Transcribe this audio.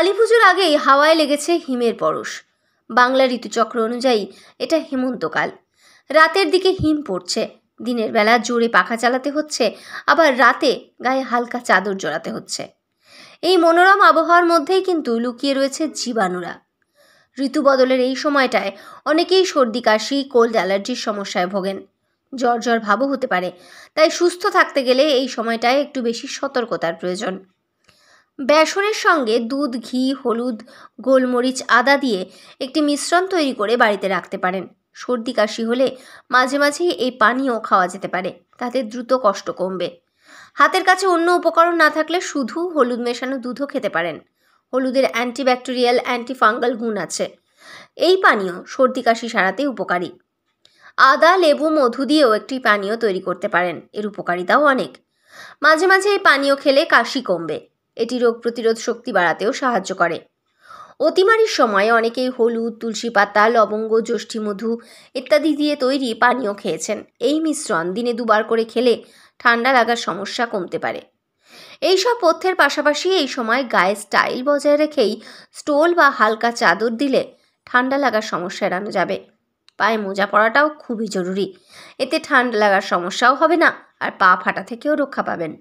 কালী পুজোর আগেই হাওয়ায় লেগেছে হিমের পরশ বাংলা ঋতুচক্র অনুযায়ী এটা হেমন্তকাল রাতের দিকে হিম পড়ছে দিনের বেলা জোরে পাখা চালাতে হচ্ছে আবার রাতে গায়ে হালকা চাদর জড়াতে হচ্ছে এই মনোরম আবহাওয়ার মধ্যেই কিন্তু লুকিয়ে রয়েছে জীবাণুরা ঋতু বদলের এই সময়টায় অনেকেই সর্দি কাশি কোল্ড অ্যালার্জির সমস্যায় ভোগেন জ্বর জ্বর ভাবও হতে পারে তাই সুস্থ থাকতে গেলে এই সময়টায় একটু বেশি সতর্কতার প্রয়োজন বেসনের সঙ্গে দুধ ঘি হলুদ গোলমরিচ আদা দিয়ে একটি মিশ্রণ তৈরি করে বাড়িতে রাখতে পারেন সর্দি কাশি হলে মাঝে মাঝেই এই পানীয় খাওয়া যেতে পারে তাতে দ্রুত কষ্ট কমবে হাতের কাছে অন্য উপকরণ না থাকলে শুধু হলুদ মেশানো দুধও খেতে পারেন হলুদের অ্যান্টিব্যাকটেরিয়াল অ্যান্টিফাঙ্গাল গুণ আছে এই পানীয় সর্দি কাশি সারাতে উপকারী আদা লেবু মধু দিয়েও একটি পানীয় তৈরি করতে পারেন এর উপকারিতাও অনেক মাঝে মাঝে এই পানীয় খেলে কাশি কমবে এটি রোগ প্রতিরোধ শক্তি বাড়াতেও সাহায্য করে অতিমারির সময় অনেকেই হলুদ তুলসী পাতা লবঙ্গ মধু ইত্যাদি দিয়ে তৈরি পানীয় খেয়েছেন এই মিশ্রণ দিনে দুবার করে খেলে ঠান্ডা লাগার সমস্যা কমতে পারে এই সব পথ্যের পাশাপাশি এই সময় গায়ে স্টাইল বজায় রেখেই স্টোল বা হালকা চাদর দিলে ঠান্ডা লাগার সমস্যা এড়ানো যাবে পায়ে মোজা পরাটাও খুবই জরুরি এতে ঠান্ডা লাগার সমস্যাও হবে না আর পা ফাটা থেকেও রক্ষা পাবেন